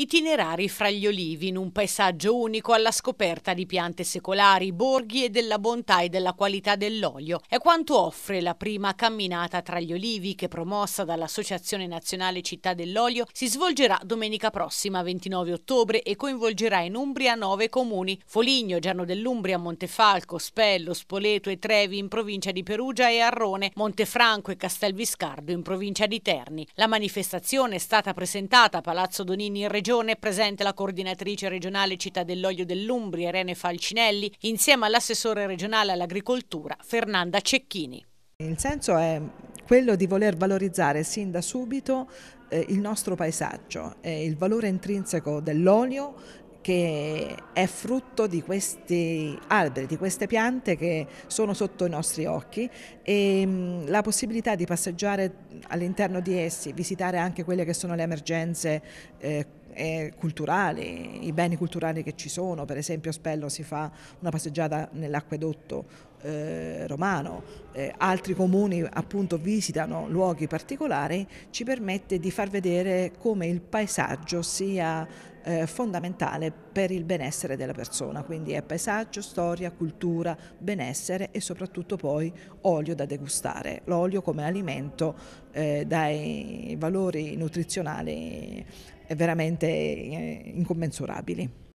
Itinerari fra gli olivi in un paesaggio unico alla scoperta di piante secolari, borghi e della bontà e della qualità dell'olio. È quanto offre la prima camminata tra gli olivi che promossa dall'Associazione Nazionale Città dell'Olio si svolgerà domenica prossima 29 ottobre e coinvolgerà in Umbria nove comuni Foligno, Giano dell'Umbria, Montefalco, Spello, Spoleto e Trevi in provincia di Perugia e Arrone, Montefranco e Castelviscardo in provincia di Terni. La manifestazione è stata presentata a Palazzo Donini in Regione regione è presente la coordinatrice regionale Città dell'Olio dell'Umbria, Irene Falcinelli, insieme all'assessore regionale all'agricoltura, Fernanda Cecchini. Il senso è quello di voler valorizzare sin da subito eh, il nostro paesaggio, eh, il valore intrinseco dell'olio, che è frutto di questi alberi, di queste piante che sono sotto i nostri occhi e mm, la possibilità di passeggiare all'interno di essi, visitare anche quelle che sono le emergenze eh, culturali, i beni culturali che ci sono, per esempio a Spello si fa una passeggiata nell'acquedotto eh, romano, eh, altri comuni appunto visitano luoghi particolari, ci permette di far vedere come il paesaggio sia eh, fondamentale per il benessere della persona, quindi è paesaggio, storia, cultura, benessere e soprattutto poi olio da degustare, l'olio come alimento eh, dai valori nutrizionali veramente eh, incommensurabili.